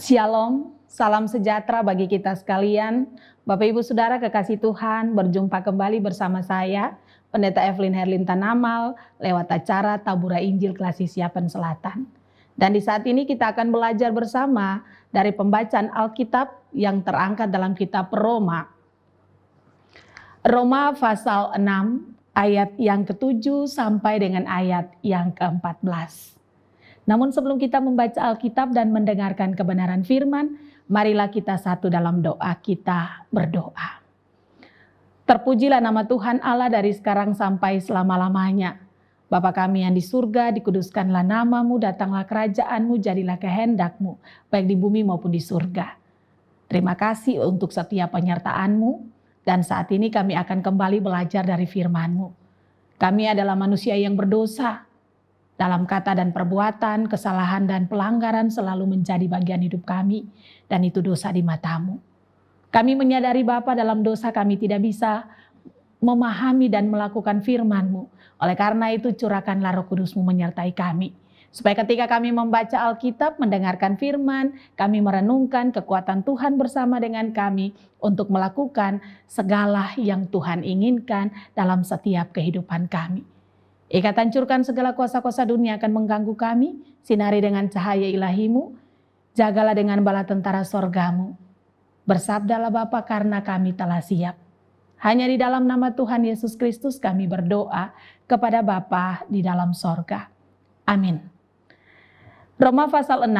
Shalom, salam sejahtera bagi kita sekalian. Bapak Ibu Saudara kekasih Tuhan, berjumpa kembali bersama saya, Pendeta Evelyn Herlin Tanamal, lewat acara Tabura Injil Klasi Siapan Selatan. Dan di saat ini kita akan belajar bersama dari pembacaan Alkitab yang terangkat dalam kitab Roma. Roma pasal 6 ayat yang ke-7 sampai dengan ayat yang ke-14. Namun sebelum kita membaca Alkitab dan mendengarkan kebenaran firman, marilah kita satu dalam doa kita berdoa. Terpujilah nama Tuhan Allah dari sekarang sampai selama-lamanya. Bapa kami yang di surga, dikuduskanlah namamu, datanglah kerajaanmu, jadilah kehendakmu, baik di bumi maupun di surga. Terima kasih untuk setiap penyertaanmu, dan saat ini kami akan kembali belajar dari firmanmu. Kami adalah manusia yang berdosa, dalam kata dan perbuatan, kesalahan dan pelanggaran selalu menjadi bagian hidup kami, dan itu dosa di matamu. Kami menyadari Bapa dalam dosa kami tidak bisa memahami dan melakukan FirmanMu. Oleh karena itu curahkanlah roh kudusMu menyertai kami. Supaya ketika kami membaca Alkitab, mendengarkan firman, kami merenungkan kekuatan Tuhan bersama dengan kami untuk melakukan segala yang Tuhan inginkan dalam setiap kehidupan kami. Ika tancurkan segala kuasa-kuasa dunia akan mengganggu kami, sinari dengan cahaya ilahimu, jagalah dengan bala tentara sorgamu. Bersabdalah Bapa karena kami telah siap. Hanya di dalam nama Tuhan Yesus Kristus kami berdoa kepada Bapa di dalam sorga. Amin. Roma pasal 6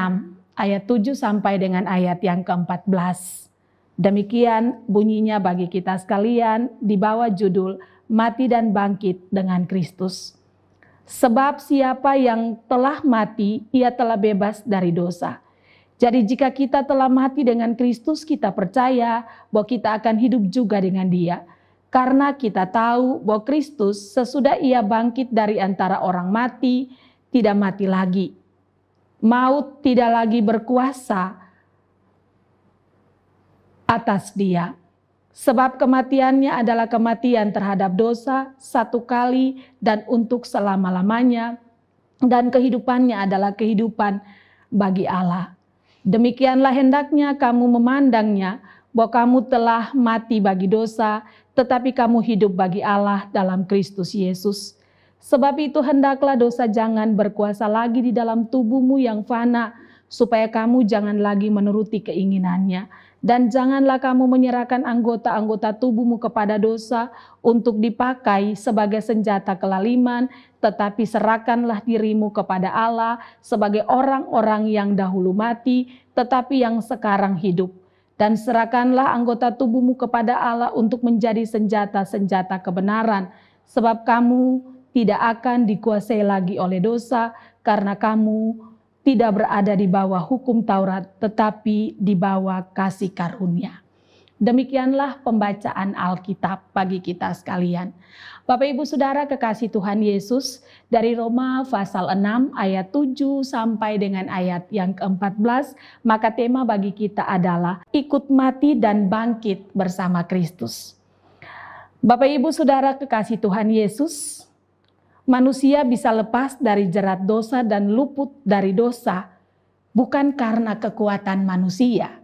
ayat 7 sampai dengan ayat yang ke-14. Demikian bunyinya bagi kita sekalian di bawah judul Mati dan Bangkit dengan Kristus. Sebab siapa yang telah mati, ia telah bebas dari dosa. Jadi jika kita telah mati dengan Kristus, kita percaya bahwa kita akan hidup juga dengan dia. Karena kita tahu bahwa Kristus sesudah ia bangkit dari antara orang mati, tidak mati lagi. Maut tidak lagi berkuasa atas dia. Sebab kematiannya adalah kematian terhadap dosa satu kali dan untuk selama-lamanya, dan kehidupannya adalah kehidupan bagi Allah. Demikianlah hendaknya kamu memandangnya bahwa kamu telah mati bagi dosa, tetapi kamu hidup bagi Allah dalam Kristus Yesus. Sebab itu hendaklah dosa jangan berkuasa lagi di dalam tubuhmu yang fana, supaya kamu jangan lagi menuruti keinginannya dan janganlah kamu menyerahkan anggota-anggota tubuhmu kepada dosa untuk dipakai sebagai senjata kelaliman, tetapi serahkanlah dirimu kepada Allah sebagai orang-orang yang dahulu mati, tetapi yang sekarang hidup. Dan serahkanlah anggota tubuhmu kepada Allah untuk menjadi senjata-senjata kebenaran, sebab kamu tidak akan dikuasai lagi oleh dosa, karena kamu tidak berada di bawah hukum Taurat, tetapi di bawah kasih karunia. Demikianlah pembacaan Alkitab bagi kita sekalian. Bapak Ibu Saudara kekasih Tuhan Yesus dari Roma pasal 6 ayat 7 sampai dengan ayat yang ke-14, maka tema bagi kita adalah ikut mati dan bangkit bersama Kristus. Bapak Ibu Saudara kekasih Tuhan Yesus, manusia bisa lepas dari jerat dosa dan luput dari dosa bukan karena kekuatan manusia,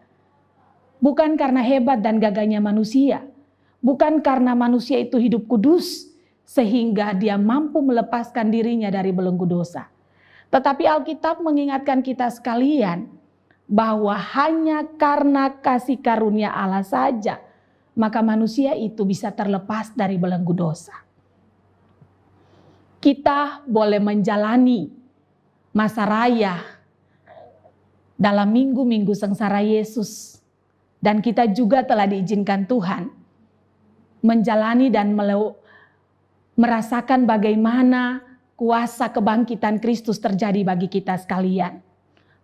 bukan karena hebat dan gagahnya manusia, bukan karena manusia itu hidup kudus sehingga dia mampu melepaskan dirinya dari belenggu dosa. Tetapi Alkitab mengingatkan kita sekalian bahwa hanya karena kasih karunia Allah saja maka manusia itu bisa terlepas dari belenggu dosa kita boleh menjalani masa raya dalam minggu-minggu sengsara Yesus. Dan kita juga telah diizinkan Tuhan menjalani dan merasakan bagaimana kuasa kebangkitan Kristus terjadi bagi kita sekalian.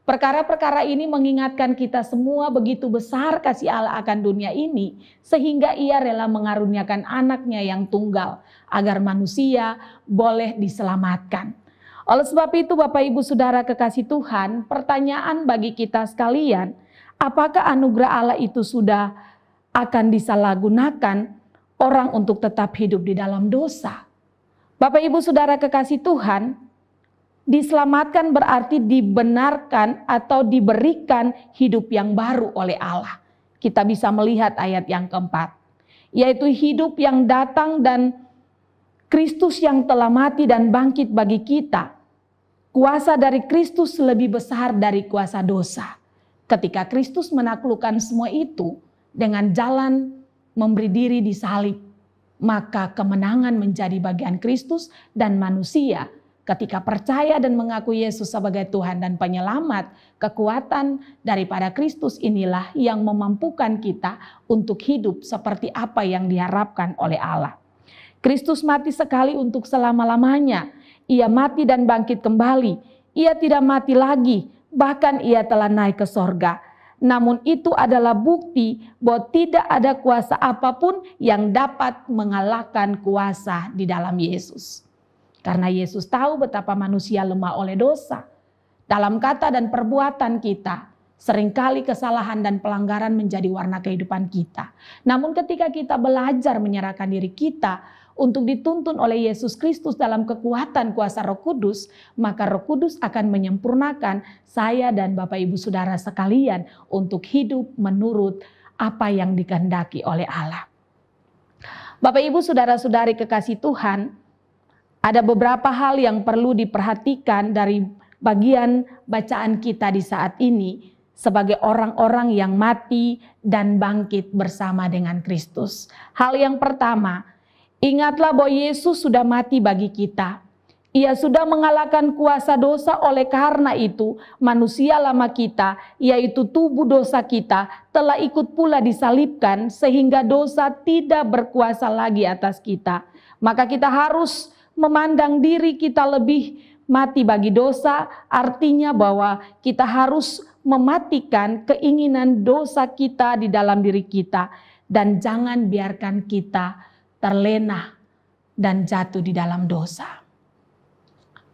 Perkara-perkara ini mengingatkan kita semua begitu besar kasih Allah akan dunia ini, sehingga Ia rela mengaruniakan anaknya yang tunggal agar manusia boleh diselamatkan. Oleh sebab itu, Bapak, Ibu, saudara, kekasih Tuhan, pertanyaan bagi kita sekalian: apakah anugerah Allah itu sudah akan disalahgunakan orang untuk tetap hidup di dalam dosa? Bapak, Ibu, saudara, kekasih Tuhan, Diselamatkan berarti dibenarkan atau diberikan hidup yang baru oleh Allah. Kita bisa melihat ayat yang keempat, yaitu hidup yang datang dan Kristus yang telah mati dan bangkit bagi kita. Kuasa dari Kristus lebih besar dari kuasa dosa. Ketika Kristus menaklukkan semua itu dengan jalan memberi diri di salib, maka kemenangan menjadi bagian Kristus dan manusia Ketika percaya dan mengakui Yesus sebagai Tuhan dan Penyelamat, kekuatan daripada Kristus inilah yang memampukan kita untuk hidup seperti apa yang diharapkan oleh Allah. Kristus mati sekali untuk selama-lamanya. Ia mati dan bangkit kembali. Ia tidak mati lagi, bahkan ia telah naik ke sorga. Namun, itu adalah bukti bahwa tidak ada kuasa apapun yang dapat mengalahkan kuasa di dalam Yesus. Karena Yesus tahu betapa manusia lemah oleh dosa. Dalam kata dan perbuatan kita, seringkali kesalahan dan pelanggaran menjadi warna kehidupan kita. Namun ketika kita belajar menyerahkan diri kita untuk dituntun oleh Yesus Kristus dalam kekuatan kuasa Roh Kudus, maka Roh Kudus akan menyempurnakan saya dan Bapak Ibu Saudara sekalian untuk hidup menurut apa yang dikehendaki oleh Allah. Bapak Ibu Saudara-saudari kekasih Tuhan, ada beberapa hal yang perlu diperhatikan dari bagian bacaan kita di saat ini sebagai orang-orang yang mati dan bangkit bersama dengan Kristus. Hal yang pertama, ingatlah bahwa Yesus sudah mati bagi kita. Ia sudah mengalahkan kuasa dosa oleh karena itu manusia lama kita yaitu tubuh dosa kita telah ikut pula disalibkan sehingga dosa tidak berkuasa lagi atas kita. Maka kita harus memandang diri kita lebih mati bagi dosa, artinya bahwa kita harus mematikan keinginan dosa kita di dalam diri kita, dan jangan biarkan kita terlena dan jatuh di dalam dosa.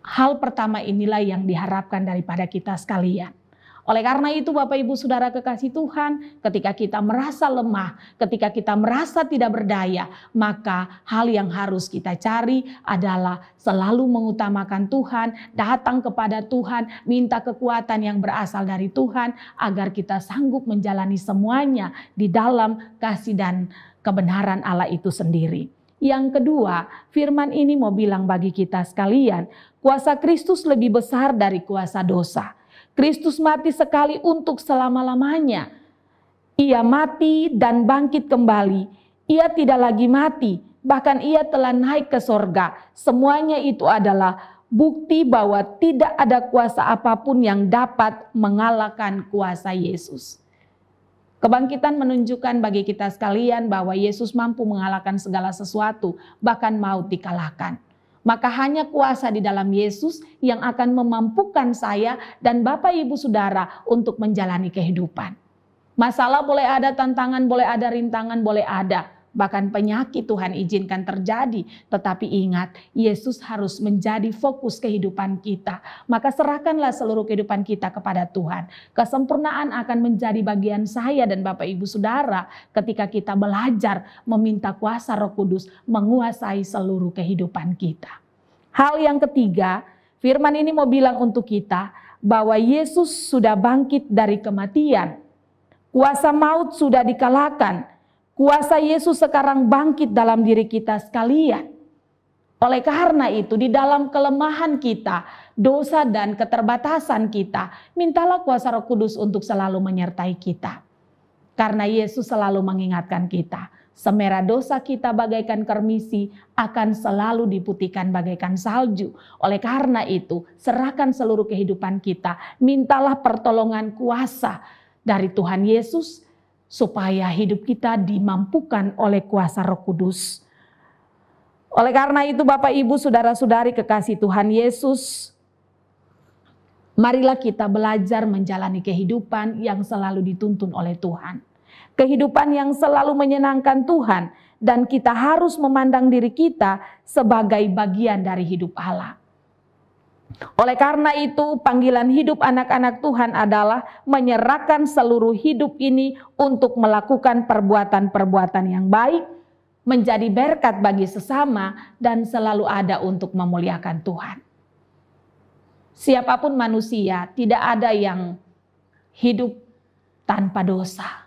Hal pertama inilah yang diharapkan daripada kita sekalian. Oleh karena itu Bapak Ibu Saudara kekasih Tuhan, ketika kita merasa lemah, ketika kita merasa tidak berdaya, maka hal yang harus kita cari adalah selalu mengutamakan Tuhan, datang kepada Tuhan, minta kekuatan yang berasal dari Tuhan agar kita sanggup menjalani semuanya di dalam kasih dan kebenaran Allah itu sendiri. Yang kedua, firman ini mau bilang bagi kita sekalian, kuasa Kristus lebih besar dari kuasa dosa. Kristus mati sekali untuk selama-lamanya. Ia mati dan bangkit kembali. Ia tidak lagi mati, bahkan ia telah naik ke sorga. Semuanya itu adalah bukti bahwa tidak ada kuasa apapun yang dapat mengalahkan kuasa Yesus. Kebangkitan menunjukkan bagi kita sekalian bahwa Yesus mampu mengalahkan segala sesuatu, bahkan maut dikalahkan. Maka hanya kuasa di dalam Yesus yang akan memampukan saya dan Bapak Ibu Saudara untuk menjalani kehidupan. Masalah boleh ada, tantangan boleh ada, rintangan boleh ada bahkan penyakit Tuhan izinkan terjadi. Tetapi ingat, Yesus harus menjadi fokus kehidupan kita. Maka serahkanlah seluruh kehidupan kita kepada Tuhan. Kesempurnaan akan menjadi bagian saya dan Bapak Ibu Saudara ketika kita belajar meminta kuasa Roh Kudus menguasai seluruh kehidupan kita. Hal yang ketiga, firman ini mau bilang untuk kita bahwa Yesus sudah bangkit dari kematian. Kuasa maut sudah dikalahkan Kuasa Yesus sekarang bangkit dalam diri kita sekalian. Oleh karena itu, di dalam kelemahan kita, dosa dan keterbatasan kita, mintalah kuasa Roh Kudus untuk selalu menyertai kita. Karena Yesus selalu mengingatkan kita, semerah dosa kita bagaikan kermisi akan selalu diputihkan bagaikan salju. Oleh karena itu, serahkan seluruh kehidupan kita, mintalah pertolongan kuasa dari Tuhan Yesus supaya hidup kita dimampukan oleh kuasa Roh Kudus. Oleh karena itu Bapak Ibu saudara-saudari kekasih Tuhan Yesus, marilah kita belajar menjalani kehidupan yang selalu dituntun oleh Tuhan. Kehidupan yang selalu menyenangkan Tuhan dan kita harus memandang diri kita sebagai bagian dari hidup Allah. Oleh karena itu, panggilan hidup anak-anak Tuhan adalah menyerahkan seluruh hidup ini untuk melakukan perbuatan-perbuatan yang baik, menjadi berkat bagi sesama, dan selalu ada untuk memuliakan Tuhan. Siapapun manusia, tidak ada yang hidup tanpa dosa.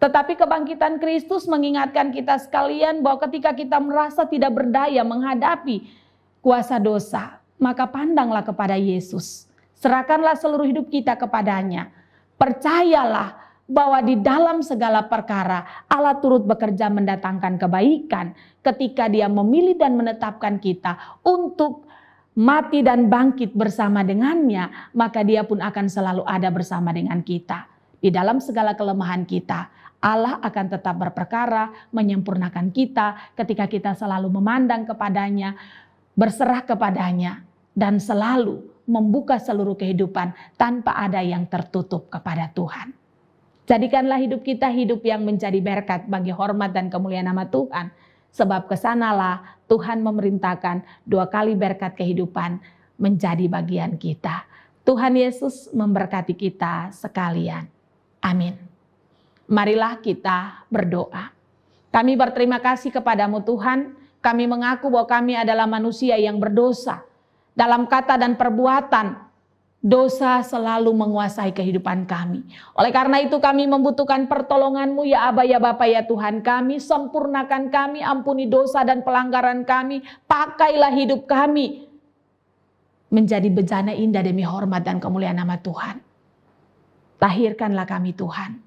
Tetapi kebangkitan Kristus mengingatkan kita sekalian bahwa ketika kita merasa tidak berdaya menghadapi kuasa dosa, maka pandanglah kepada Yesus. Serahkanlah seluruh hidup kita kepadanya. Percayalah bahwa di dalam segala perkara Allah turut bekerja mendatangkan kebaikan ketika dia memilih dan menetapkan kita untuk mati dan bangkit bersama dengannya, maka dia pun akan selalu ada bersama dengan kita. Di dalam segala kelemahan kita, Allah akan tetap berperkara, menyempurnakan kita ketika kita selalu memandang kepadanya, berserah kepadanya, dan selalu membuka seluruh kehidupan tanpa ada yang tertutup kepada Tuhan. Jadikanlah hidup kita hidup yang menjadi berkat bagi hormat dan kemuliaan nama Tuhan. Sebab kesanalah Tuhan memerintahkan dua kali berkat kehidupan menjadi bagian kita. Tuhan Yesus memberkati kita sekalian. Amin. Marilah kita berdoa. Kami berterima kasih kepadamu Tuhan. Kami mengaku bahwa kami adalah manusia yang berdosa dalam kata dan perbuatan, dosa selalu menguasai kehidupan kami. Oleh karena itu kami membutuhkan pertolonganmu ya Aba ya Bapa ya Tuhan kami. Sempurnakan kami, ampuni dosa dan pelanggaran kami. Pakailah hidup kami menjadi bejana indah demi hormat dan kemuliaan nama Tuhan. Tahirkanlah kami Tuhan.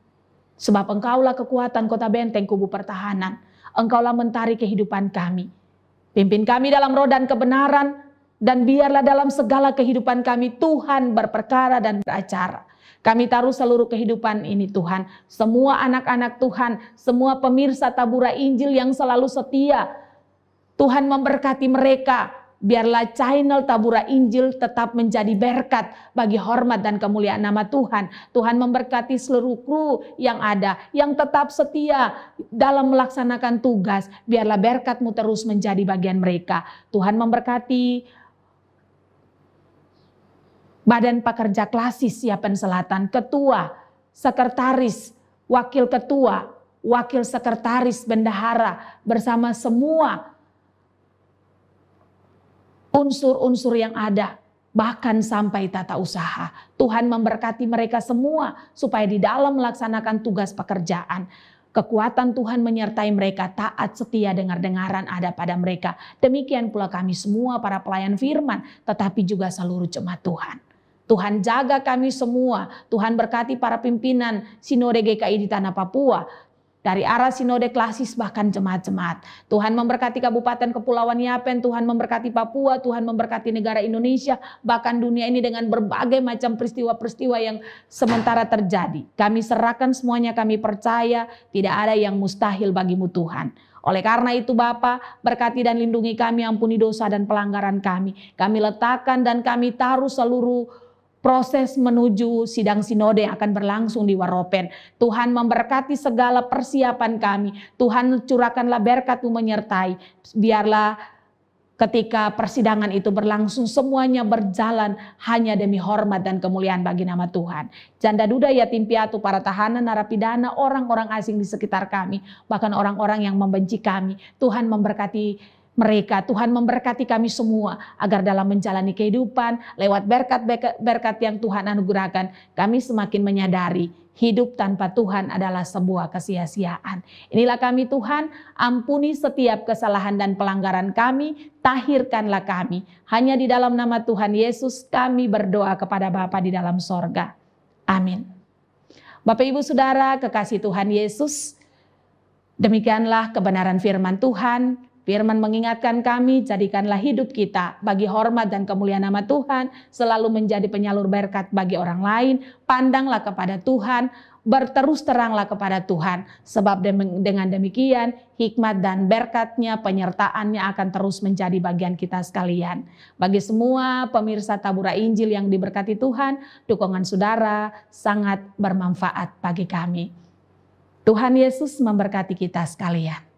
Sebab engkaulah kekuatan kota benteng kubu pertahanan. Engkaulah mentari kehidupan kami. Pimpin kami dalam roh dan kebenaran, dan biarlah dalam segala kehidupan kami Tuhan berperkara dan beracara. Kami taruh seluruh kehidupan ini Tuhan, semua anak-anak Tuhan, semua pemirsa tabura Injil yang selalu setia. Tuhan memberkati mereka, biarlah channel tabura Injil tetap menjadi berkat bagi hormat dan kemuliaan nama Tuhan. Tuhan memberkati seluruh kru yang ada, yang tetap setia dalam melaksanakan tugas. Biarlah berkatmu terus menjadi bagian mereka. Tuhan memberkati Badan Pekerja Klasis Siapen Selatan, ketua, sekretaris, wakil ketua, wakil sekretaris bendahara bersama semua unsur-unsur yang ada bahkan sampai tata usaha. Tuhan memberkati mereka semua supaya di dalam melaksanakan tugas pekerjaan kekuatan Tuhan menyertai mereka, taat setia dengar-dengaran ada pada mereka. Demikian pula kami semua para pelayan firman, tetapi juga seluruh jemaat Tuhan. Tuhan jaga kami semua. Tuhan berkati para pimpinan Sinode GKI di tanah Papua. Dari arah sinode klasis bahkan jemaat-jemaat. Tuhan memberkati Kabupaten Kepulauan Yapen, Tuhan memberkati Papua, Tuhan memberkati negara Indonesia, bahkan dunia ini dengan berbagai macam peristiwa-peristiwa yang sementara terjadi. Kami serahkan semuanya, kami percaya tidak ada yang mustahil bagimu Tuhan. Oleh karena itu Bapa, berkati dan lindungi kami, ampuni dosa dan pelanggaran kami. Kami letakkan dan kami taruh seluruh proses menuju sidang sinode yang akan berlangsung di Waropen. Tuhan memberkati segala persiapan kami. Tuhan curahkanlah berkat menyertai. Biarlah ketika persidangan itu berlangsung semuanya berjalan hanya demi hormat dan kemuliaan bagi nama Tuhan. Janda duda yatim piatu para tahanan narapidana orang-orang asing di sekitar kami bahkan orang-orang yang membenci kami. Tuhan memberkati mereka. Tuhan memberkati kami semua agar dalam menjalani kehidupan lewat berkat-berkat yang Tuhan anugerahkan, kami semakin menyadari hidup tanpa Tuhan adalah sebuah kesia-siaan. Inilah kami Tuhan, ampuni setiap kesalahan dan pelanggaran kami, tahirkanlah kami. Hanya di dalam nama Tuhan Yesus kami berdoa kepada Bapa di dalam sorga. Amin. Bapak Ibu Saudara, kekasih Tuhan Yesus, demikianlah kebenaran firman Tuhan Firman mengingatkan kami, jadikanlah hidup kita bagi hormat dan kemuliaan nama Tuhan, selalu menjadi penyalur berkat bagi orang lain. Pandanglah kepada Tuhan, berterus teranglah kepada Tuhan. Sebab dengan demikian, hikmat dan berkatnya, penyertaannya akan terus menjadi bagian kita sekalian. Bagi semua pemirsa Tabura Injil yang diberkati Tuhan, dukungan saudara sangat bermanfaat bagi kami. Tuhan Yesus memberkati kita sekalian.